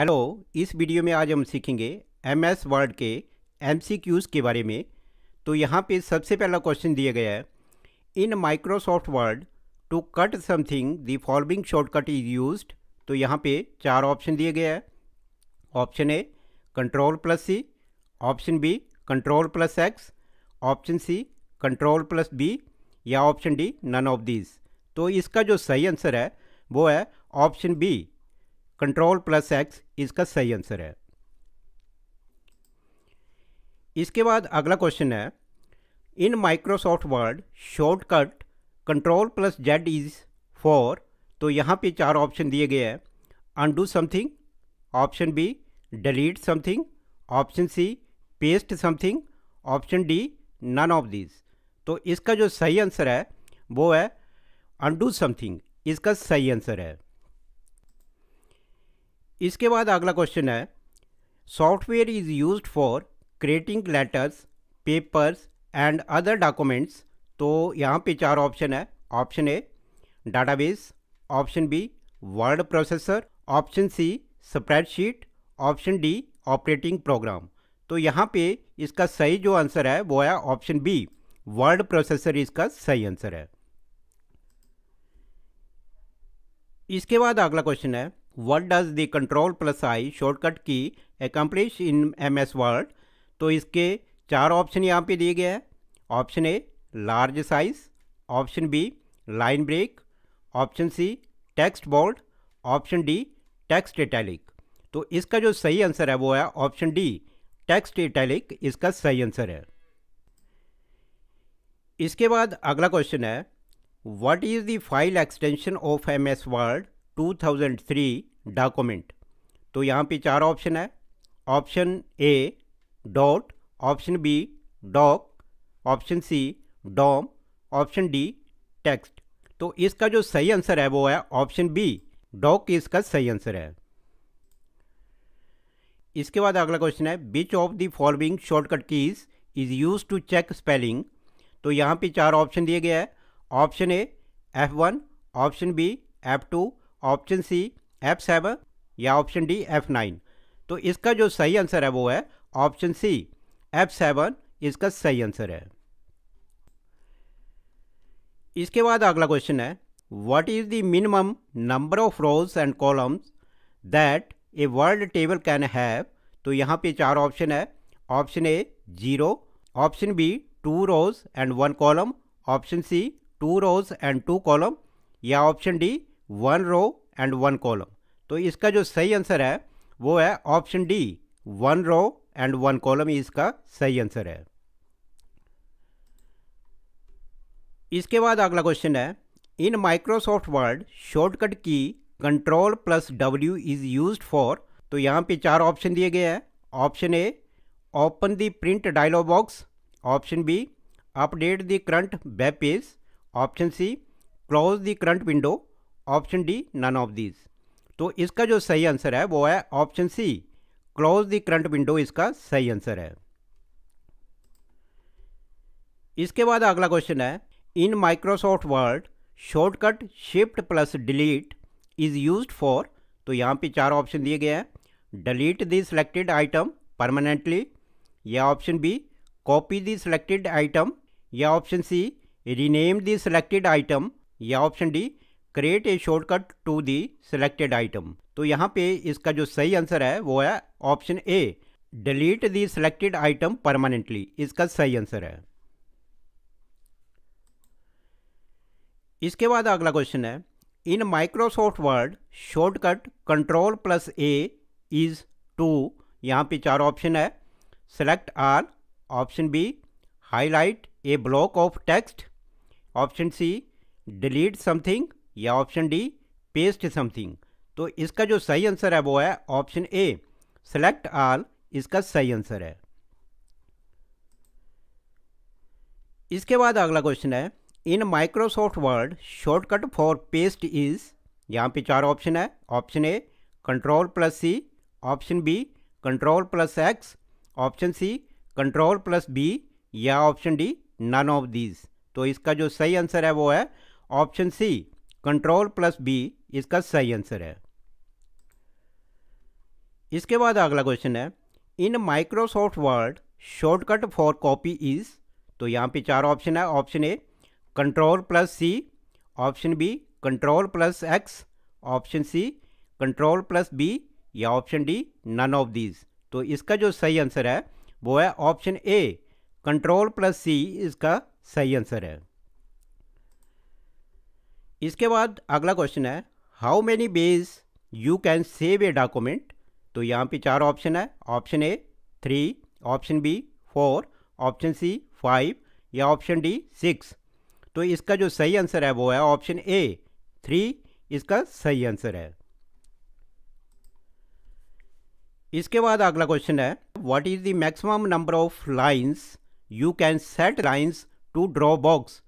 Hello इस video में आज हम सीखेंगे एम एस वर्ड के एम सी क्यूज़ के बारे में तो यहाँ पे सबसे पहला क्वेश्चन दिया गया है in Microsoft Word to cut something the following shortcut is use तो यहाँ पे चार ऑप्शन दिए गए हैं option A control plus C option B control plus X option C control plus B या option D none of these तो इसका जो सही आंसर है वो है option B control plus X इसका सही आंसर है इसके बाद अगला क्वेश्चन है in Microsoft Word shortcut control plus Z is for तो यहाँ पे चार ऑप्शन दिए गए हैं undo something option B delete something option C paste something option D none of this तो इसका जो सही आंसर है वो है अनडू समथिंग इसका सही आंसर है इसके बाद अगला क्वेश्चन है software is use for creating letters papers and other documents तो यहाँ पे चार ऑप्शन है option A database option B word processor option C spreadsheet option D operating program तो यहाँ पे इसका सही जो आंसर है वो है ऑप्शन बी वर्ड प्रोसेसर इसका सही आंसर है इसके बाद अगला क्वेश्चन है what does the control plus I shortcut key in M S world तो इसके चार ऑप्शन यहाँ पे दिए गए हैं option A large size option B line break option C text board option D text italic तो इसका जो सही आंसर है वो है ऑप्शन डी टेक्स्ट इटैलिक इसका सही आंसर है इसके बाद अगला क्वेश्चन है what is the file extension of M S world two thousand three document तो यहाँ पे चार ऑप्शन है option A dot option B doc option C dom option D text तो इसका जो सही आंसर है वो है ऑप्शन बी डॉक इसका सही आंसर है इसके बाद अगला क्वेश्चन है which of the following shortcut keys is use to check spelling तो यहाँ पे चार ऑप्शन दिए गए हैं option A F one option B F two option C F seven या ऑप्शन डी एफ नाइन तो इसका जो सही आंसर है वो है ऑप्शन सी एफ सेवन इसका सही आंसर है इसके बाद अगला क्वेश्चन है what is the minimum number of rows and columns that a world table can have तो यहाँ पे चार ऑप्शन है option A zero option B two rows and one column option C two rows and two column या option D one row and one column तो इसका जो सही आंसर है वो है option D one row and one column इसका सही आंसर है इसके बाद अगला क्वेश्चन है in Microsoft Word shortcut key control plus W is use for तो यहाँ पे चार ऑप्शन दिए गए हैं option A open the print dialog box option B update the current web page option C close the current window option D none of these तो इसका जो सही आंसर है वो है option C close the current window इसका सही answer है इसके बाद अगला क्वेश्चन है in Microsoft Word shortcut shift plus delete is use for तो यहाँ पे चार ऑप्शन दिए गए हैं delete the selected item permanently या option B copy the selected item या option C rename the selected item या option D create a shortcut to the selected item तो यहाँ पे इसका जो सही आंसर है वो है option A delete the selected item permanently इसका सही आंसर है इसके बाद अगला क्वेश्चन है in Microsoft Word shortcut control plus A is to यहाँ पे चार ऑप्शन है select all option B highlight a block of text option C delete something या ऑप्शन डी पेस्ट समथिंग तो इसका जो सही आंसर है वो है ऑप्शन ए सेलेक्ट आल इसका सही आंसर है इसके बाद अगला क्वेश्चन है in Microsoft Word shortcut for paste is यहाँ पे चार ऑप्शन है option A control plus C option B control plus X option C control plus B या option D none of these तो इसका जो सही आंसर है वो है option C control plus B इसका सही आंसर है इसके बाद अगला क्वेश्चन है in Microsoft Word shortcut for copy is तो यहाँ पे चार ऑप्शन है option A control plus C option B control plus X option C control plus B या option D none of these तो इसका जो सही आंसर है वो है option A control plus C इसका सही आंसर है इसके बाद अगला क्वेश्चन है how many ways you can save a document तो यहाँ पे चार ऑप्शन है option A three option B four option C five या ऑप्शन डी सिक्स तो इसका जो सही आंसर है वो है ऑप्शन ए थ्री इसका सही आंसर है इसके बाद अगला क्वेश्चन है what is the maximum number of lines you can set lines to draw box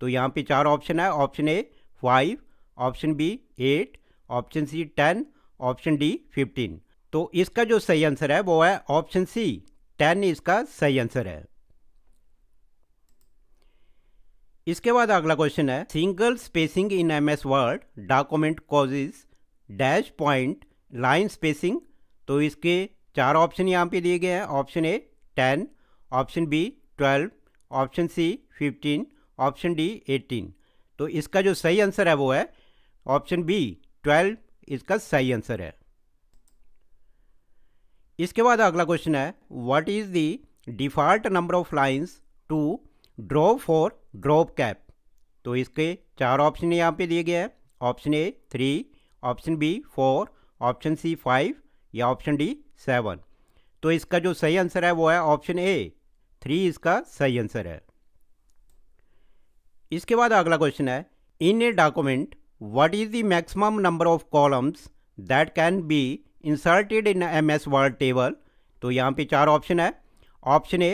तो यहाँ पे चार ऑप्शन है option A five option B eight option C ten option D fifteen तो इसका जो सही आंसर है वो है ऑप्शन सी टेन इसका सही आंसर है इसके बाद अगला क्वेश्चन है single spacing in M S Word document causes dash point line spacing तो इसके चार ऑप्शन यहाँ पे दिए गए हैं option A ten option B twelve option C fifteen option D eighteen तो इसका जो सही आंसर है वो है ऑप्शन बी ट्वेल्व इसका सही आंसर है इसके बाद अगला क्वेश्चन है what is the default number of lines to draw for drop cap तो इसके चार ऑप्शन यहाँ पे दिए गए हैं option A three option B four option C five या ऑप्शन डी सेवन तो इसका जो सही आंसर है वो है ऑप्शन ए थ्री इसका सही आंसर है इसके बाद अगला क्वेश्चन है in a document is the maximum number of columns that can be inserted in M S world table तो यहाँ पे चार ऑप्शन है option A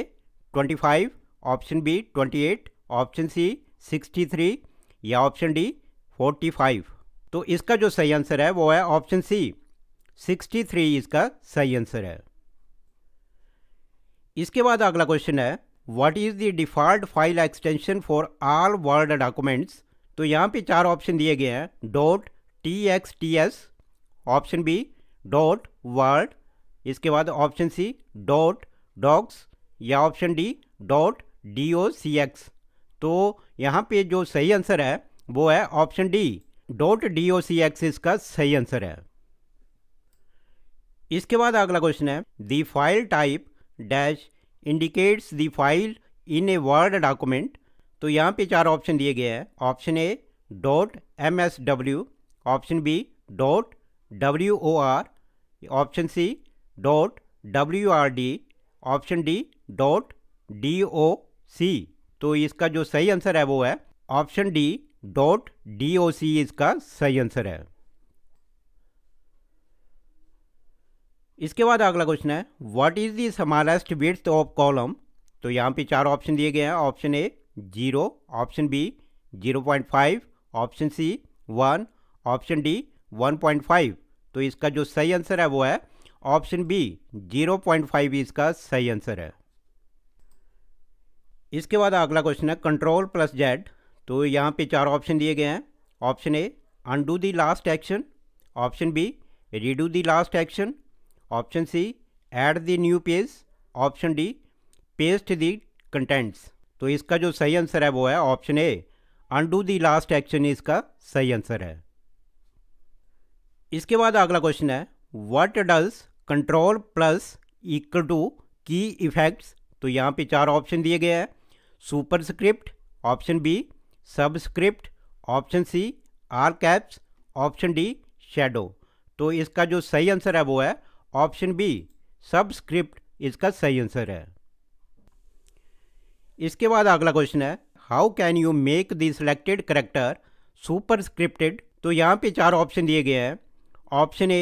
25, option B 28, option C 63 या ऑप्शन डी 45। तो इसका जो सही आंसर है वो है ऑप्शन सी 63 इसका सही आंसर है इसके बाद अगला क्वेश्चन है what is the default file extension for all word documents तो यहाँ पे चार ऑप्शन दिए गए हैं dot T X T S option B dot word इसके बाद ऑप्शन सी डॉट डॉक्स या option D dot D O C X तो यहाँ पे जो सही आंसर है वो है option D dot D O C X इसका सही आंसर है इसके बाद अगला क्वेश्चन है दी file type dash indicates the file in a word document तो यहाँ पे चार ऑप्शन दिए गए हैं option A dot M S W option B dot W O R option C dot W R D option D dot D O C तो इसका जो सही आंसर है वो है option D dot D O C इसका सही answer है इसके बाद अगला क्वेश्चन है what is the समारेस्ट width of column तो यहाँ पे चार ऑप्शन दिए गए हैं option A zero option B zero point five option C one option D one point five तो इसका जो सही आंसर है वो है option B zero point five इसका सही आंसर है इसके बाद अगला क्वेश्चन है कंट्रोल प्लस जेड तो यहाँ पे चार ऑप्शन दिए गए हैं option A undo the last action option B redo the last action option C add the new page option D paste the contents तो इसका जो सही आंसर है वो है option A undo the last action इसका सही आंसर है इसके बाद अगला क्वेश्चन है what does control plus equal to key effects तो यहाँ पे चार ऑप्शन दिए गए हैं superscript option B subscript option C all caps option D shadow तो इसका जो सही आंसर है वो है ऑप्शन बी सबस्क्रिप्ट इसका सही आंसर है इसके बाद अगला क्वेश्चन है how can you make the selected character superscripted तो यहाँ पे चार ऑप्शन दिए गए हैं option A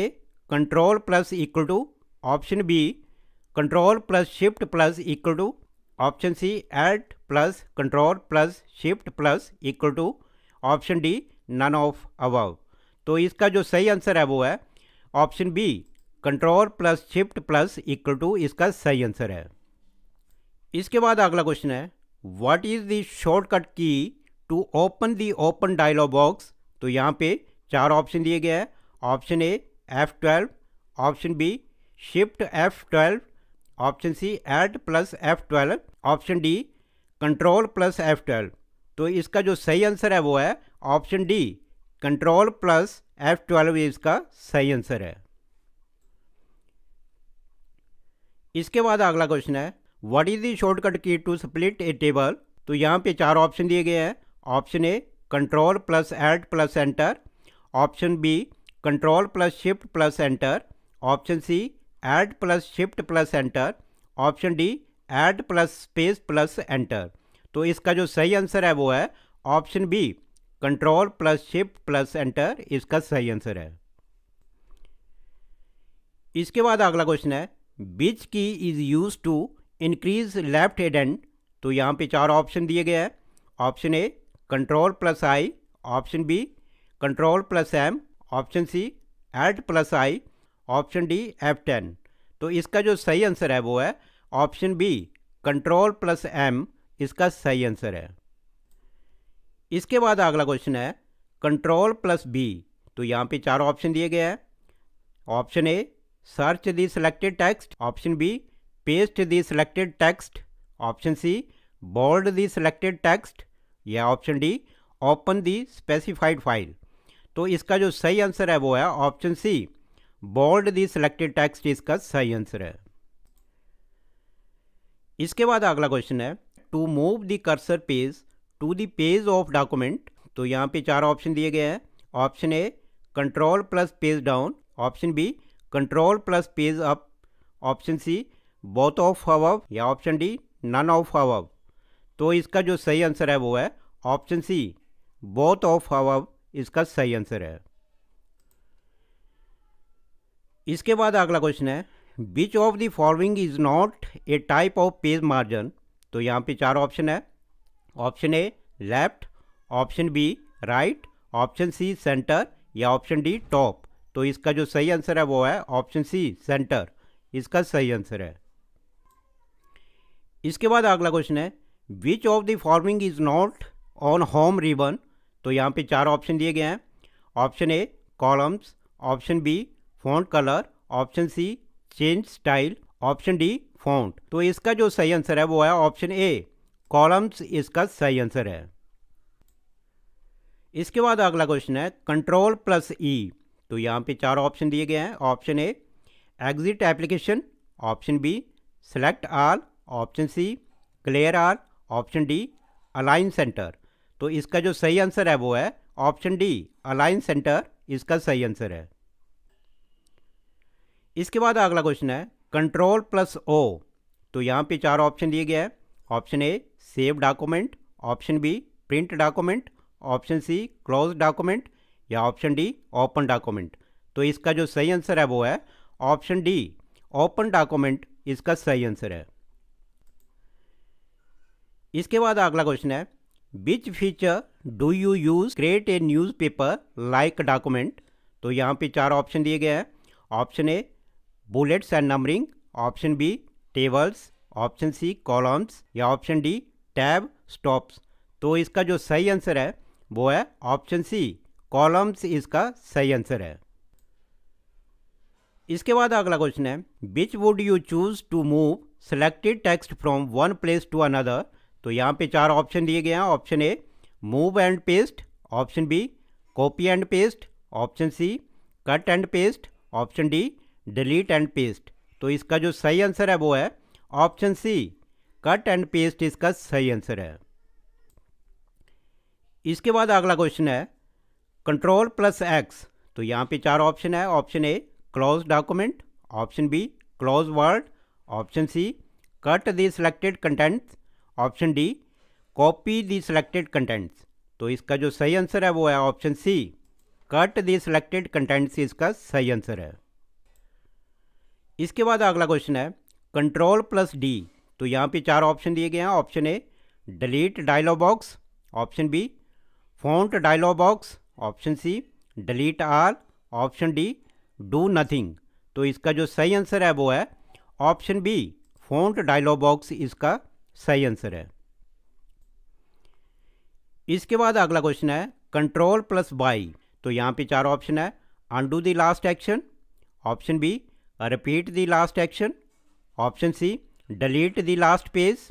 control plus equal to option B control plus shift plus equal to option C alt plus control plus shift plus equal to option D none of above तो इसका जो सही आंसर है वो है option B control plus shift plus equal to इसका सही answer है इसके बाद अगला क्वेश्चन है what is the shortcut key to open the open dialog box तो यहाँ पे चार ऑप्शन दिए गए हैं option A F twelve option B shift F twelve option C alt plus F twelve option D control plus F twelve तो इसका जो सही आंसर है वो है option D control plus F twelve इसका सही आंसर है इसके बाद अगला क्वेश्चन है what is the shortcut key to split a table तो यहाँ पे चार ऑप्शन दिए गए हैं option A control plus alt plus enter option B control plus shift plus enter option C alt plus shift plus enter option D alt plus space plus enter तो इसका जो सही आंसर है वो है option B control plus shift plus enter इसका सही answer है इसके बाद अगला क्वेश्चन है which key is use to increase left indent तो यहाँ पे चार ऑप्शन दिए गए हैं option A control plus I option B control plus M option C alt plus I option D F ten तो इसका जो सही आंसर है वो है option B control plus M इसका सही आंसर है इसके बाद अगला क्वेश्चन है कंट्रोल प्लस बी तो यहाँ पे चार ऑप्शन दिए गए हैं option A search the selected text option B paste the selected text option C bold the selected text या option D open the specified file तो इसका जो सही आंसर है वो है option C bold the selected text इसका सही आंसर है इसके बाद अगला क्वेश्चन है to move the cursor page to the page of document तो यहाँ पे चार ऑप्शन दिए गए हैं option A control plus page down option B control plus page up option C both of above या ऑप्शन डी नन ऑफ हवब तो इसका जो सही आंसर है वो है ऑप्शन सी बोथ ऑफ हवब इसका सही आंसर है इसके बाद अगला क्वेश्चन है which of the following is not a type of page margin तो यहाँ पे चार ऑप्शन है option A left option B right option C centre या ऑप्शन डी टॉप तो इसका जो सही आंसर है वो है ऑप्शन सी सेंटर इसका सही आंसर है इसके बाद अगला क्वेश्चन है which of the following is not on home ribbon तो यहाँ पे चार ऑप्शन दिए गए हैं option A columns option B font colour option C change style option D font तो इसका जो सही आंसर है वो है ऑप्शन ए कॉलम्स इसका सही आंसर है इसके बाद अगला क्वेश्चन है कंट्रोल प्लस ई तो यहाँ पे चार ऑप्शन दिए गए हैं option A exit application option B select all option C clear all option D align centre तो इसका जो सही आंसर है वो है ऑप्शन डी अलाइन सेंटर इसका सही आंसर है इसके बाद अगला क्वेश्चन है कंट्रोल प्लस ओ तो यहाँ पे चार ऑप्शन दिए गए हैं option A save document option B print document option C close document या ऑप्शन डी ओपन डॉक्यूमेंट तो इसका जो सही आंसर है वो है ऑप्शन डी ओपन डॉक्यूमेंट इसका सही आंसर है इसके बाद अगला क्वेश्चन है which feature do you use create a newspaper like document तो यहाँ पे चार ऑप्शन दिए गए हैं option A bullets and numbering option B tables option C columns या ऑप्शन डी टैब स्टॉप्स तो इसका जो सही आंसर है वो है ऑप्शन सी कॉलम्स इसका सही आंसर है इसके बाद अगला क्वेश्चन है which would you choose to move selected text from one place to another तो यहाँ पे चार ऑप्शन दिए गए हैं option A move and paste option B copy and paste option C cut and paste option D delete and paste तो इसका जो सही आंसर है वो है option C cut and paste इसका सही आंसर है इसके बाद अगला क्वेश्चन है कंट्रोल प्लस एक्स तो यहाँ पे चार ऑप्शन है option A close document option B close Word option C cut the selected contents option D copy the selected contents तो इसका जो सही आंसर है वो है option C cut the selected contents इसका सही आंसर है इसके बाद अगला क्वेश्चन है कंट्रोल प्लस डी तो यहाँ पे चार ऑप्शन दिए गए हैं option A delete dialog box option B font dialog box option C delete all option D do nothing तो इसका जो सही आंसर है वो है option B font dialog box इसका सही आंसर है इसके बाद अगला क्वेश्चन है कंट्रोल प्लस बाई तो यहाँ पे चार ऑप्शन है undo the last action option B repeat the last action option C delete the last page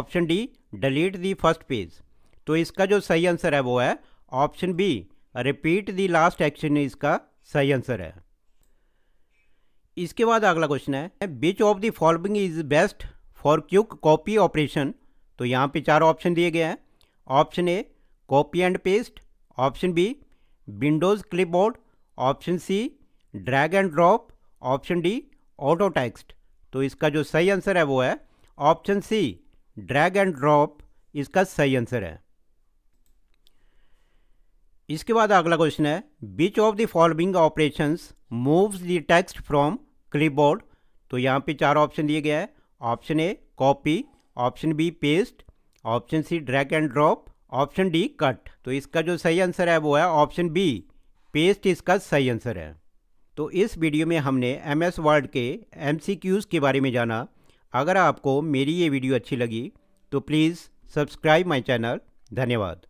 option D delete the first page तो इसका जो सही आंसर है वो है option B repeat the last action इसका सही आंसर है इसके बाद अगला क्वेश्चन है which of the following is best for quick copy operation तो यहाँ पे चार ऑप्शन दिए गए हैं option A copy and paste option B Windows clipboard option C drag and drop option D auto text तो इसका जो सही आंसर है वो है option C drag and drop इसका सही आंसर है इसके बाद अगला क्वेश्चन है which of the following operations moves the text from clipboard तो यहाँ पे चार ऑप्शन दिए गए हैं option A copy option B paste option C drag and drop option D cut तो इसका जो सही आंसर है वो है ऑप्शन बी पेस्ट इसका सही आंसर है तो इस वीडियो में हमने एम एस वर्ल्ड के एम सी क्यूज़ के बारे में जाना अगर आपको मेरी ये वीडियो अच्छी लगी तो प्लीज़ सब्सक्राइब माई चैनल धन्यवाद